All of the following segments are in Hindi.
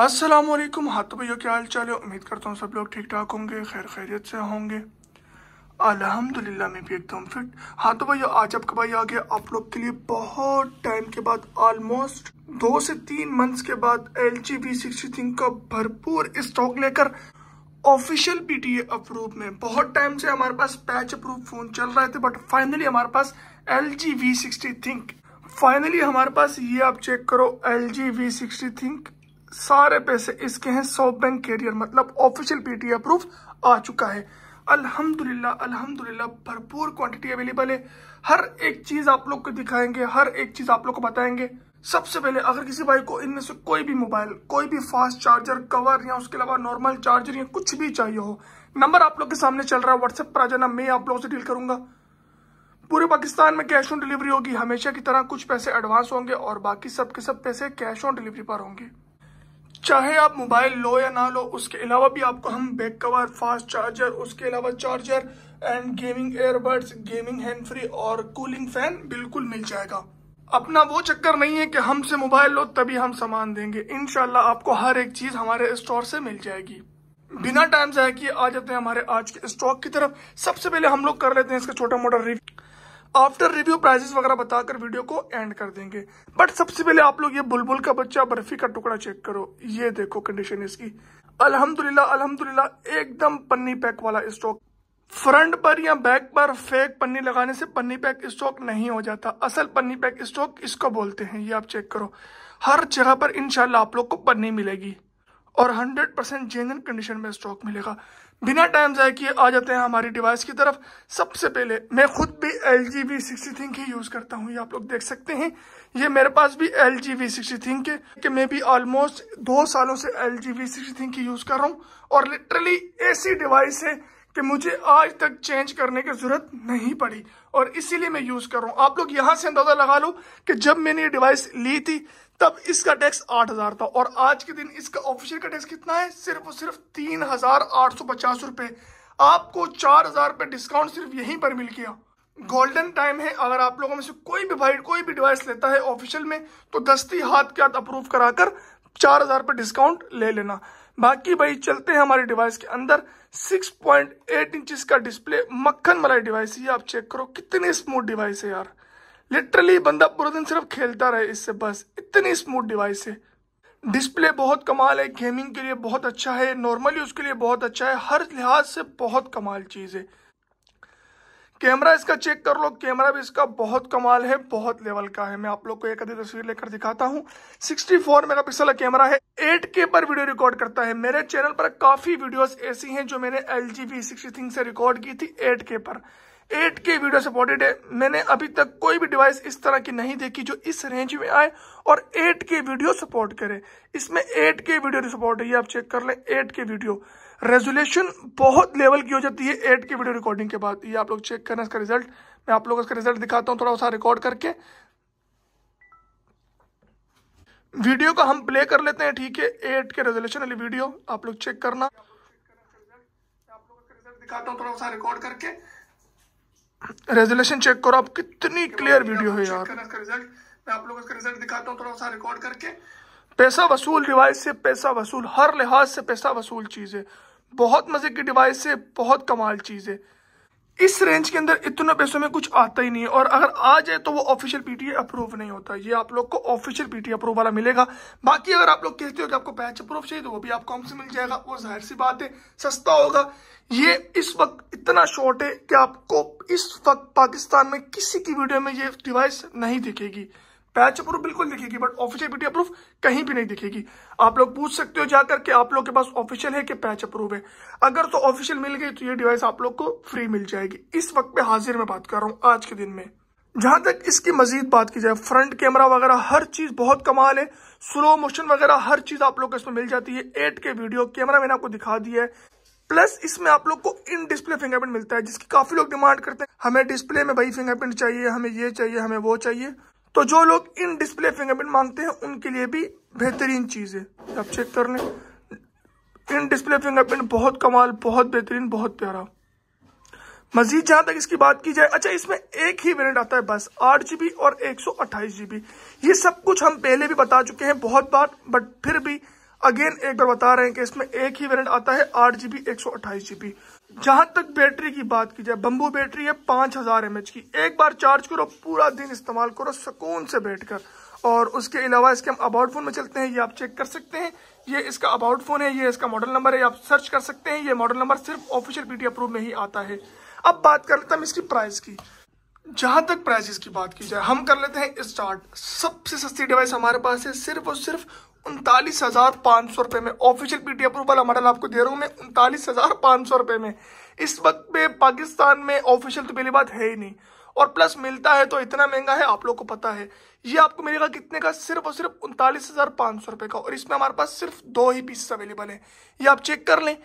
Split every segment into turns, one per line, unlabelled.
अस्सलाम वालेकुम हाथ भैया क्या हाल चाल है उम्मीद करता हूँ सब लोग ठीक ठाक होंगे खैर खैरियत से होंगे अल्हम्दुलिल्लाह मैं भी एकदम फिट हाँ तो भैया आज आपका भाई आ गया आप लोग के लिए बहुत टाइम के बाद ऑलमोस्ट दो से तीन मंथ्स के बाद एल जी वी सिक्सटी का भरपूर स्टॉक लेकर ऑफिशियल ए अप्रूव में बहुत टाइम से हमारे पास पैच अप्रूव फोन चल रहे थे बट फाइनली हमारे पास L G V sixty ThinQ finally हमारे पास ये आप चेक करो L G V sixty ThinQ सारे पैसे इसके हैं सॉफ्ट बैंक कैरियर मतलब ऑफिशियल पीटीए अप्रूव आ चुका है अल्हम्दुलिल्लाह अल्हम्दुलिल्लाह भरपूर क्वांटिटी अवेलेबल है हर एक चीज आप लोग को दिखाएंगे हर एक चीज आप लोग को बताएंगे सबसे पहले अगर किसी भाई को इनमें से कोई भी मोबाइल कोई भी फास्ट चार्जर कवर या उसके अलावा नॉर्मल चार्जर या कुछ भी चाहिए हो नंबर आप लोग के सामने चल रहा है व्हाट्सएप पर आ जाना मैं आप लोगों से डील करूंगा पूरे पाकिस्तान में कैश ऑन डिलीवरी होगी हमेशा की तरह कुछ पैसे एडवांस होंगे और बाकी सबके सब पैसे कैश ऑन डिलीवरी पर होंगे चाहे आप मोबाइल लो या ना लो उसके अलावा भी आपको हम बैक कवर फास्ट चार्जर उसके अलावा charger and gaming airbuds gaming hand free और कूलिंग फैन बिल्कुल मिल जाएगा अपना वो चक्कर नहीं है कि हमसे मोबाइल लो तभी हम सामान देंगे इनशाला आपको हर एक चीज हमारे स्टोर से मिल जाएगी बिना टाइम जाए कि आ जाते हैं हमारे आज के स्टॉक की तरफ सबसे पहले हम लोग कर लेते हैं इसका छोटा मोटा रिव्यू आफ्टर रिव्यू प्राइजेस वगैरह बताकर वीडियो को एंड कर देंगे बट सबसे पहले आप लोग ये बुलबुल का बच्चा बर्फी का टुकड़ा चेक करो ये देखो कंडीशन इसकी अल्हम्दुलिल्लाह अल्हम्दुलिल्लाह एकदम पन्नी पैक वाला स्टॉक फ्रंट पर या बैक पर फेक पन्नी लगाने से पन्नी पैक स्टॉक नहीं हो जाता असल पन्नी पैक स्टॉक इसको बोलते हैं ये आप चेक करो हर जगह पर इनशाला आप लोग को पन्नी मिलेगी और 100 परसेंट जेनरल कंडीशन में स्टॉक मिलेगा बिना टाइम जाए किए आ जाते हैं हमारी डिवाइस की तरफ सबसे पहले मैं खुद भी L G V sixty ThinQ ही यूज़ करता हूँ ये आप लोग देख सकते हैं ये मेरे पास भी L G V sixty ThinQ है कि मैं भी ऑलमोस्ट दो सालों से L G V sixty ThinQ ही यूज़ कर रहा हूँ और लिटरली ऐसी डिवाइस है कि मुझे आज तक चेंज करने की ज़रूरत नहीं पड़ी और इसीलिए मैं यूज़ कर रहा हूं आप लोग यहां से अंदाज़ा लगा लो कि जब मैंने ये डिवाइस ली थी तब इसका टैक्स आठ हज़ार था और आज के दिन इसका ऑफिशियल का टैक्स कितना है सिर्फ और सिर्फ तीन हज़ार आठ सौ पचास आपको चार हज़ार डिस्काउंट सिर्फ यहीं पर मिल गया गोल्डन टाइम है अगर आप लोगों में से कोई भी भाई कोई भी डिवाइस लेता है ऑफिशियल में तो दस्ती हाथ के हाथ अप्रूव कराकर चार हज़ार पर डिस्काउंट ले लेना बाकी भाई चलते हैं हमारे डिवाइस के अंदर 6.8 इंचेस का डिस्प्ले मक्खन मलाई डिवाइस ये आप चेक करो कितनी स्मूथ डिवाइस है यार लिटरली बंदा पूरा दिन सिर्फ खेलता रहे इससे बस इतनी स्मूथ डिवाइस है डिस्प्ले बहुत कमाल है गेमिंग के लिए बहुत अच्छा है नॉर्मली उसके लिए बहुत अच्छा है हर लिहाज से बहुत कमाल चीज़ है कैमरा इसका चेक कर लो कैमरा भी इसका बहुत कमाल है बहुत लेवल का है मैं आप लोग को एक आधी तस्वीर लेकर दिखाता हूँ 64 मेगापिक्सल का कैमरा है 8K पर वीडियो रिकॉर्ड करता है मेरे चैनल पर काफी वीडियोस ऐसी हैं जो मैंने एल जी वी थिंग से रिकॉर्ड की थी 8K पर 8K वीडियो सपोर्टेड है मैंने अभी तक कोई भी डिवाइस इस तरह की नहीं देखी जो इस रेंज में आए और 8K वीडियो सपोर्ट करे इसमें 8K वीडियो सपोर्ट है ये आप चेक कर लें 8K वीडियो रेजुलेशन बहुत लेवल की हो जाती है एट की वीडियो रिकॉर्डिंग के बाद ये आप लोग चेक करना इसका रिजल्ट मैं आप लोग इसका रिजल्ट दिखाता हूँ थोड़ा सा रिकॉर्ड करके वीडियो का हम प्ले कर लेते हैं ठीक है एट के रेजोल्यूशन वाली वीडियो आप लोग चेक करना दिखाता हूँ थोड़ा सा रिकॉर्ड करके रेजोल्यूशन चेक करो आप कितनी क्लियर वीडियो है यार थोड़ा सा रिकॉर्ड करके पैसा वसूल रिवाज से पैसा वसूल हर लिहाज से पैसा वसूल चीज़ है बहुत मज़े की डिवाइस है बहुत कमाल चीज़ है इस रेंज के अंदर इतना पैसों में कुछ आता ही नहीं है और अगर आ जाए तो वो ऑफिशियल पीटीए अप्रूव नहीं होता ये आप लोग को ऑफिशियल पीटीए अप्रूव वाला मिलेगा बाकी अगर आप लोग कहते हो कि आपको पैच अप्रूव चाहिए तो वो भी आपको हमसे मिल जाएगा वो जाहिर सी बात है सस्ता होगा ये इस वक्त इतना शॉर्ट है कि आपको इस वक्त पाकिस्तान में किसी की वीडियो में ये डिवाइस नहीं दिखेगी पैच अप्रूव बिल्कुल दिखेगी बट ऑफिशियल पीटी अप्रूव कहीं भी नहीं दिखेगी आप लोग पूछ सकते हो जाकर के आप लोग के पास ऑफिशियल है कि पैच अप्रूव है अगर तो ऑफिशियल मिल गई तो ये डिवाइस आप लोग को फ्री मिल जाएगी इस वक्त पे हाजिर में बात कर रहा हूँ आज के दिन में जहां तक इसकी मजीद बात की जाए फ्रंट कैमरा वगैरह हर चीज बहुत कमाल है स्लो मोशन वगैरह हर चीज आप लोग को इसमें मिल जाती है एट के वीडियो कैमरा मैंने आपको दिखा दिया है प्लस इसमें आप लोग को इन डिस्प्ले फिंगरप्रिंट मिलता है जिसकी काफी लोग डिमांड करते हैं हमें डिस्प्ले में भाई फिंगरप्रिंट चाहिए हमें ये चाहिए हमें वो चाहिए तो जो लोग इन डिस्प्ले फिंगरप्रिंट मांगते हैं उनके लिए भी बेहतरीन चीज़ है आप चेक कर लें इन डिस्प्ले फिंगरप्रिंट बहुत कमाल बहुत बेहतरीन बहुत प्यारा मजीद जहां तक इसकी बात की जाए अच्छा इसमें एक ही वेरिएंट आता है बस आठ जीबी और एक सौ अट्ठाईस जीबी ये सब कुछ हम पहले भी बता चुके हैं बहुत बार बट फिर भी अगेन एक बार बता रहे हैं कि इसमें एक ही वेरिएंट आता है आठ जीबी एक सौ अट्ठाईस जीबी जहां तक बैटरी की बात की जाए बंबू बैटरी है पांच हजार एम की एक बार चार्ज करो पूरा दिन इस्तेमाल करो सुकून से बैठकर और उसके अलावा इसके हम अबाउट फोन में चलते हैं ये आप चेक कर सकते हैं ये इसका अबाउट फोन है ये इसका मॉडल नंबर है आप सर्च कर सकते हैं ये मॉडल नंबर सिर्फ ऑफिशियल पी अप्रूव में ही आता है अब बात कर लेते हैं इसकी प्राइस की जहां तक प्राइस की बात की जाए हम कर लेते हैं स्टार्ट सबसे सस्ती डिवाइस हमारे पास है सिर्फ और सिर्फ उनतालीस हज़ार पाँच सौ रुपये में ऑफिशियल पीटी अप्रूवल हमारा आपको दे रहा हूँ मैं उनतालीस हज़ार पाँच सौ रुपये में इस वक्त में पाकिस्तान में ऑफिशियल तो पहली बात है ही नहीं और प्लस मिलता है तो इतना महंगा है आप लोग को पता है ये आपको मिलेगा कितने का सिर्फ और सिर्फ उनतालीस हज़ार पाँच सौ रुपये का और इसमें हमारे पास सिर्फ दो ही पीस अवेलेबल है ये आप चेक कर लें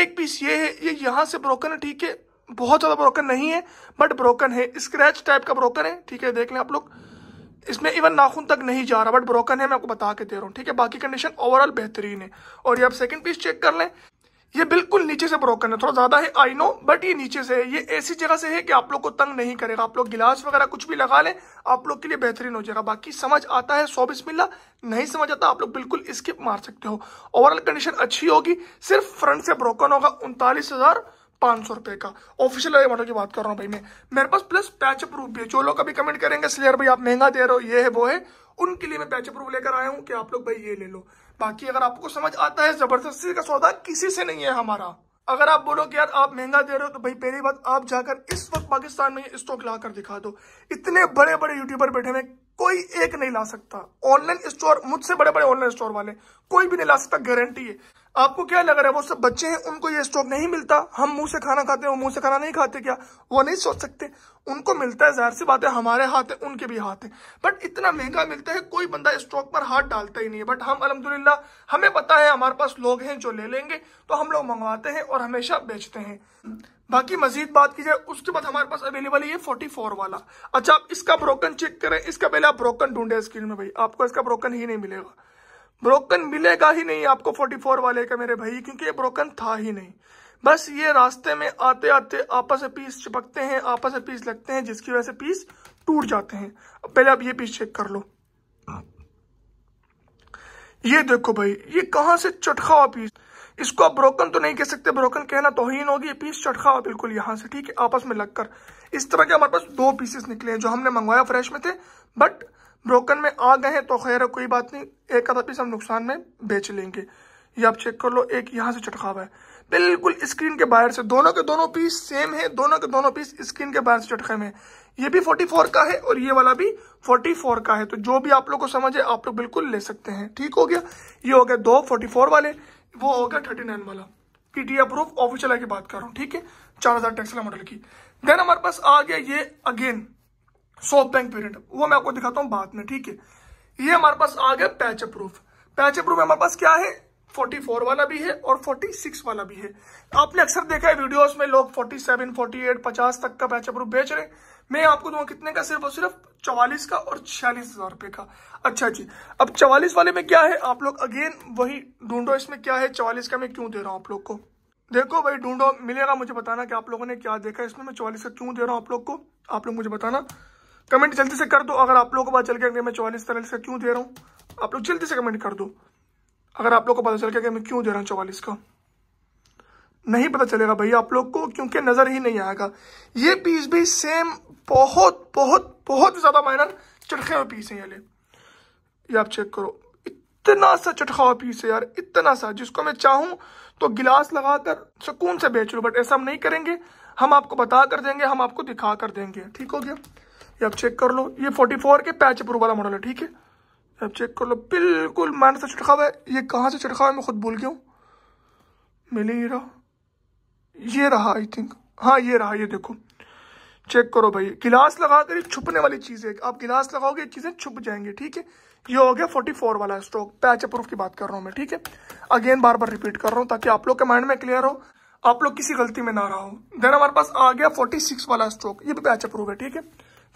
एक पीस ये है ये यहाँ से ब्रोकन है ठीक है बहुत ज़्यादा ब्रोकन नहीं है बट ब्रोकन है स्क्रैच टाइप का ब्रोकन है ठीक है देख लें आप लोग इसमें इवन नाखून तक नहीं जा रहा बट ब्रोकन है मैं आपको बता के दे रहा हूँ ठीक है बाकी कंडीशन ओवरऑल बेहतरीन है और ये आप सेकंड पीस चेक कर लें ये बिल्कुल नीचे से ब्रोकन है थोड़ा ज्यादा है आई नो बट ये नीचे से है ये ऐसी जगह से है कि आप लोग को तंग नहीं करेगा आप लोग गिलास वगैरह कुछ भी लगा लें आप लोग के लिए बेहतरीन हो जाएगा बाकी समझ आता है सौ बिस्मिल्ला नहीं समझ आता आप लोग बिल्कुल स्किप मार सकते हो ओवरऑल कंडीशन अच्छी होगी सिर्फ फ्रंट से ब्रोकन होगा उनतालीस हजार पांच सौ रुपए का ऑफिशियल वाले मॉडल की बात कर रहा हूँ भाई मैं मेरे पास प्लस पैच अप्रूव भी है जो लोग अभी कमेंट करेंगे स्लेयर भाई आप महंगा दे रहे हो ये है वो है उनके लिए मैं पैच अप्रूव लेकर आया हूँ कि आप लोग भाई ये ले लो बाकी अगर आपको समझ आता है जबरदस्ती का सौदा किसी से नहीं है हमारा अगर आप बोलो कि यार आप महंगा दे रहे हो तो भाई पहली बात आप जाकर इस वक्त पाकिस्तान में स्टॉक ला कर दिखा दो इतने बड़े बड़े यूट्यूबर बैठे हुए कोई एक नहीं ला सकता ऑनलाइन स्टोर मुझसे बड़े बड़े ऑनलाइन स्टोर वाले कोई भी नहीं ला सकता गारंटी है आपको क्या लग रहा है वो सब बच्चे हैं उनको ये स्टॉक नहीं मिलता हम मुंह से खाना खाते हैं मुंह से खाना नहीं खाते क्या वो नहीं सोच सकते उनको मिलता है जहर सी बात है हमारे हाथ है उनके भी हाथ है बट इतना महंगा मिलता है कोई बंदा स्टॉक पर हाथ डालता ही नहीं है बट हम अलहमदुल्ला हमें पता है हमारे पास लोग हैं जो ले लेंगे तो हम लोग मंगवाते हैं और हमेशा बेचते हैं बाकी मजीद बात की जाए उसके बाद हमारे पास अवेलेबल है ये 44 वाला अच्छा आप इसका ब्रोकन चेक करें इसका पहले आप ब्रोकन ढूंढे स्क्रीन में भाई आपको इसका ब्रोकन ही नहीं मिलेगा ब्रोकन मिलेगा ही नहीं आपको 44 वाले का मेरे भाई क्योंकि ये ब्रोकन था ही नहीं बस ये रास्ते में आते आते आपस में पीस चिपकते हैं आपस में पीस लगते हैं जिसकी वजह से पीस टूट जाते हैं पहले आप ये पीस चेक कर लो ये देखो भाई ये कहां से चटखा हुआ पीस इसको आप ब्रोकन तो नहीं कह सकते ब्रोकन कहना तोहहीन होगी ये पीस चटखा हुआ बिल्कुल यहां से ठीक है आपस में लगकर इस तरह के हमारे पास दो पीसेस निकले हैं जो हमने मंगवाया फ्रेश में थे बट ब्रोकन में आ गए तो खैर कोई बात नहीं एक आधा पीस हम नुकसान में बेच लेंगे ये आप चेक कर लो एक यहाँ से चटकावा है बिल्कुल स्क्रीन के बाहर से दोनों के दोनों पीस सेम है दोनों के दोनों पीस स्क्रीन के बाहर से चटके में ये भी 44 का है और ये वाला भी 44 का है तो जो भी आप लोग को समझ है आप लोग बिल्कुल ले सकते हैं ठीक हो गया ये हो गया दो 44 वाले वो हो गया नाइन वाला पीटी अप्रूव ऑफिशियल की बात कर रहा हूँ ठीक है चार हजार टेक्सला मॉडल की देन हमारे पास आ गया ये अगेन सॉफ्ट बैंक पेरेंट वो मैं आपको दिखाता हूँ बाद में ठीक है ये हमारे पास आ गया पैच अप्रूफ पैच अप्रूफ हमारे पास क्या है 44 वाला भी है और 46 वाला भी है आपने अक्सर देखा है वीडियोस में लोग 47, 48, 50 तक का पैच प्रूफ बेच रहे मैं आपको दूंगा कितने का सिर्फ और सिर्फ चौवालीस का और छियालीस हजार रुपए का अच्छा जी अब चवालीस वाले में क्या है आप लोग अगेन वही ढूंढो इसमें क्या है चवालीस का मैं क्यों दे रहा हूँ आप लोग को देखो भाई ढूंढो मिलेगा मुझे बताना कि आप लोगों ने क्या देखा इसमें मैं चौवालीस का क्यों दे रहा हूँ आप लोग को आप लोग मुझे बताना कमेंट जल्दी से कर दो अगर आप लोगों को पता चल गया कि मैं चौवालीस तरह का क्यों दे रहा हूँ आप लोग जल्दी से कमेंट कर दो अगर आप लोग को पता चल गया कि मैं क्यों दे रहा हूँ चौवालीस का नहीं पता चलेगा भैया आप लोग को क्योंकि नज़र ही नहीं आएगा ये पीस भी सेम बहुत बहुत बहुत ज़्यादा माइनर चटखे हुए पीस है ये ले ये आप चेक करो इतना सा चटखा हुआ पीस है यार इतना सा जिसको मैं चाहूं तो गिलास लगाकर सुकून से बेच लो बट ऐसा हम नहीं करेंगे हम आपको बता कर देंगे हम आपको दिखा कर देंगे ठीक हो गया ये आप चेक कर लो ये 44 के पैच अप्रूव वाला मॉडल है ठीक है आप चेक कर लो बिल्कुल मैंने से छिटका हुआ है ये कहाँ से छिटका हुआ है मैं खुद भूल गया हूँ मिल ही रहा ये रहा आई थिंक हाँ ये रहा ये देखो चेक करो भाई गिलास लगा कर छुपने वाली चीज़ है आप गिलास लगाओगे ये चीज़ें छुप जाएंगे ठीक है ये हो गया फोर्टी फोर वाला स्टॉक पैच अप्रूव की बात कर रहा हूँ मैं ठीक है अगेन बार बार रिपीट कर रहा हूँ ताकि आप लोग के माइंड में क्लियर हो आप लोग किसी गलती में ना रहा हो देन हमारे पास आ गया फोर्टी सिक्स वाला स्टॉक ये भी पैच अप्रूव है ठीक है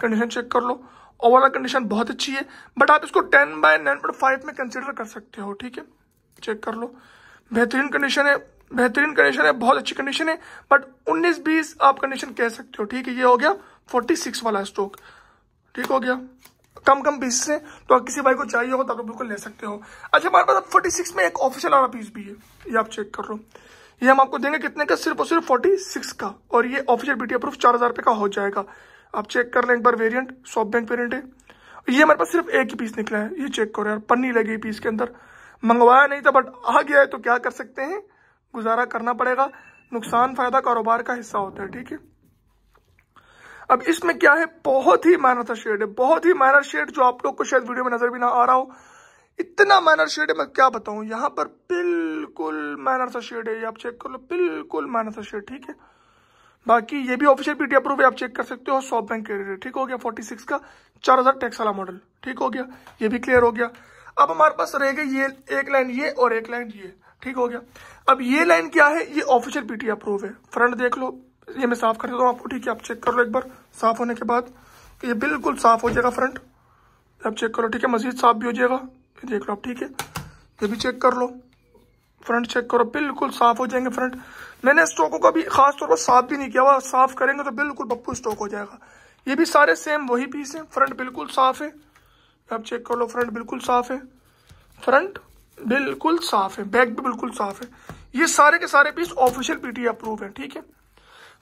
कंडीशन चेक कर लो ओवरऑल कंडीशन बहुत अच्छी है बट आप इसको ten by nine point five में कंसिडर कर सकते हो ठीक है चेक कर लो बेहतरीन कंडीशन है बेहतरीन कंडीशन है बहुत अच्छी कंडीशन है बट 19-20 आप कंडीशन कह सकते हो ठीक है ये हो गया 46 वाला स्टॉक ठीक हो गया कम कम पीस से तो आप किसी भाई को चाहिए हो तो आप बिल्कुल ले सकते हो अच्छा हमारे पास फोर्टी सिक्स में एक ऑफिशियल वाला पीस भी है ये आप चेक कर लो ये हम आपको देंगे कितने का सिर्फ और सिर्फ फोर्टी सिक्स का और ये ऑफिशियल बीटी प्रूफ चार हज़ार रुपये का हो जाएगा आप चेक कर लें एक बार वेरियंट सॉफ्ट बैंक वेरियंट है ये हमारे पास सिर्फ एक ही पीस निकला है ये चेक करो यार पन्नी लगी पीस के अंदर मंगवाया नहीं था बट आ गया है तो क्या कर सकते हैं गुजारा करना पड़ेगा नुकसान फायदा कारोबार का हिस्सा होता है ठीक है अब इसमें क्या है बहुत ही माइनर सा शेड है बहुत ही माइनर शेड जो आप लोग को शायद वीडियो में नजर भी ना आ रहा हो इतना माइनर शेड है मैं क्या बताऊं यहां पर बिल्कुल माइनर था शेड है ये आप चेक कर लो बिल्कुल माइनर सा शेड ठीक है बाकी ये भी ऑफिशियल पीटी अप्रूव है आप चेक कर सकते हो सॉफ्ट बैंक क्रेडिट ठीक हो गया फोर्टी सिक्स का चार हजार टैक्स वाला मॉडल ठीक हो गया ये भी क्लियर हो गया अब हमारे पास रह गई ये एक लाइन ये और एक लाइन ये ठीक हो गया अब ये लाइन क्या है ये ऑफिशियल पीटी अप्रूव है फ्रंट देख लो ये मैं साफ कर देता हूँ आपको ठीक है आप चेक कर लो एक बार साफ होने के बाद ये बिल्कुल साफ हो जाएगा फ्रंट आप चेक करो ठीक है मजीद साफ भी हो जाएगा देख लो आप ठीक है ये भी चेक कर लो फ्रंट चेक करो बिल्कुल साफ हो जाएंगे फ्रंट मैंने स्टोकों का भी खास तौर पर साफ भी नहीं किया हुआ साफ करेंगे तो बिल्कुल पप्पू स्टोक हो जाएगा ये भी सारे सेम वही पीस हैं फ्रंट बिल्कुल साफ है आप चेक कर लो फ्रंट बिल्कुल साफ है फ्रंट बिल्कुल साफ है बैक भी बिल्कुल साफ है ये सारे के सारे पीस ऑफिशियल पीटी अप्रूव है ठीक है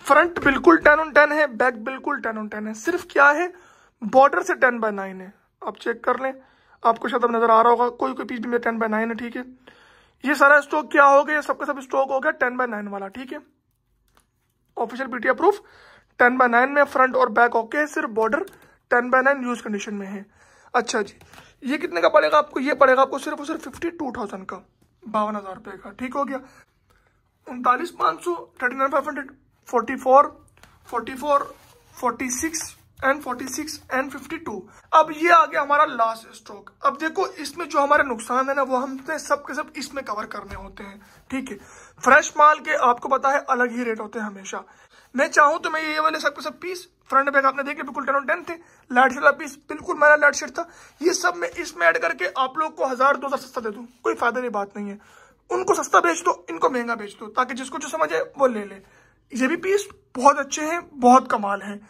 फ्रंट बिल्कुल टेन ऑन टेन है बैक बिल्कुल टेन ऑन टेन है सिर्फ क्या है बॉर्डर से टेन बाय नाइन है आप चेक कर लें आपको शायद अब नज़र आ रहा होगा कोई कोई पीस भी मेरा टेन बाय नाइन है ठीक है ये सारा स्टॉक क्या हो गया सबका सब स्टॉक हो गया टेन बाय नाइन वाला ठीक है official BTA proof ten by nine में फ्रंट और बैक ओके है सिर्फ border ten by nine use condition में है अच्छा जी ये कितने का पड़ेगा आपको ये पड़ेगा आपको सिर्फ और सिर्फ फिफ्टी टू थाउजेंड का बावन हज़ार रुपए का ठीक हो गया उनतालीस पांच सौ thirty nine five hundred forty four forty four forty six N forty six N fifty two अब ये आ गया हमारा लास्ट स्ट्रोक अब देखो इसमें जो हमारे नुकसान है ना वो हमने सब के सब इसमें कवर करने होते हैं ठीक है फ्रेश माल के आपको पता है अलग ही रेट होते हैं हमेशा मैं चाहूँ तो मैं ये वाले सब के सब पीस फ्रंट बैग आपने देखे बिल्कुल टेन टेन थे लाइट शर्ट पीस बिल्कुल मैं लाइट शर्ट था ये सब मैं इसमें ऐड करके आप लोग को हज़ार दो हज़ार सस्ता दे दूँ कोई फायदा नहीं बात नहीं है उनको सस्ता बेच दो इनको महंगा बेच दो ताकि जिसको जो समझ है वो ले ले ये भी पीस बहुत अच्छे हैं बहुत कमाल हैं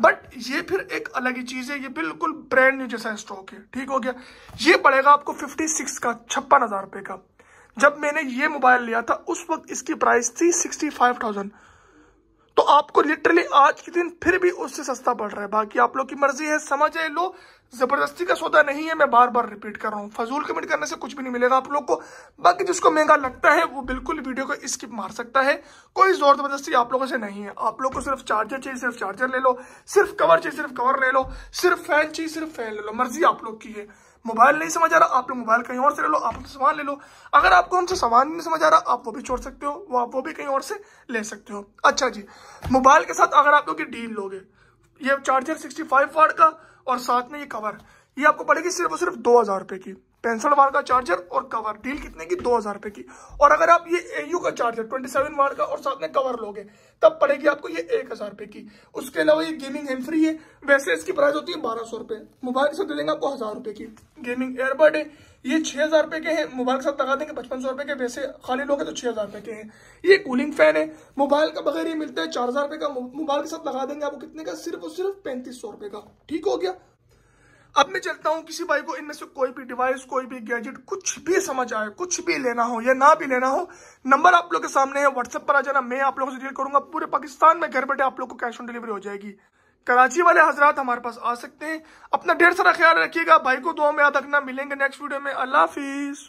बट ये फिर एक अलग ही चीज है ये बिल्कुल ब्रांड न्यू जैसा स्टॉक है ठीक हो गया ये पड़ेगा आपको 56 का छप्पन हजार रुपए का जब मैंने ये मोबाइल लिया था उस वक्त इसकी प्राइस थी सिक्सटी फाइव थाउजेंड तो आपको लिटरली आज के दिन फिर भी उससे सस्ता पड़ रहा है बाकी आप लोग की मर्जी है समझ है लो जबरदस्ती का सौदा नहीं है मैं बार बार रिपीट कर रहा हूँ फजूल कमेंट करने से कुछ भी नहीं मिलेगा आप लोग को बाकी जिसको महंगा लगता है वो बिल्कुल वीडियो को स्किप मार सकता है कोई जोर जबरदस्ती आप लोगों से नहीं है आप लोग को सिर्फ चार्जर चाहिए सिर्फ चार्जर ले लो सिर्फ कवर चाहिए सिर्फ कवर ले लो सिर्फ फैन चाहिए सिर्फ फैन ले लो मर्जी आप लोग की है मोबाइल नहीं समझ आ रहा आप लोग मोबाइल कहीं और से ले लो आप सामान ले लो अगर आपको हमसे सामान नहीं समझ आ रहा आप वो भी छोड़ सकते हो वो आप वो भी कहीं और से ले सकते हो अच्छा जी मोबाइल के साथ अगर आप लोग डील लोगे ये चार्जर 65 फाइव वाट का और साथ में ये कवर ये आपको पड़ेगी सिर्फ और सिर्फ दो हज़ार रुपए की पेंसिल वार का चार्जर और कवर डील कितने की दो हज़ार रुपए की और अगर आप ये एयू का चार्जर ट्वेंटी सेवन वार का और साथ में कवर लोगे तब पड़ेगी आपको ये एक हज़ार रुपए की उसके अलावा ये गेमिंग हेम फ्री है वैसे इसकी प्राइस होती है बारह सौ रुपए मोबाइल के साथ दे देंगे आपको हज़ार रुपए की गेमिंग एयरबड है ये छह हज़ार रुपए के हैं मोबाइल के साथ लगा देंगे पचपन सौ रुपए के वैसे खाली लोगे तो छह हज़ार रुपये के हैं ये कूलिंग फैन है मोबाइल का बगैर ये मिलता है चार हज़ार रुपए का मोबाइल के साथ लगा देंगे आपको कितने का सिर्फ और सिर्फ पैंतीस सौ रुपए का ठीक हो गया अब मैं चलता हूं किसी भाई को इनमें से कोई भी डिवाइस कोई भी गैजेट कुछ भी समझ आए कुछ भी लेना हो या ना भी लेना हो नंबर आप लोग के सामने है व्हाट्सएप पर आ जाना मैं आप लोगों से डील करूंगा पूरे पाकिस्तान में घर बैठे आप लोग को कैश ऑन डिलीवरी हो जाएगी कराची वाले हजरात हमारे पास आ सकते हैं अपना ढेर सारा ख्याल रखिएगा भाई को दो में याद रखना मिलेंगे नेक्स्ट वीडियो में अल्लाह हाफिज़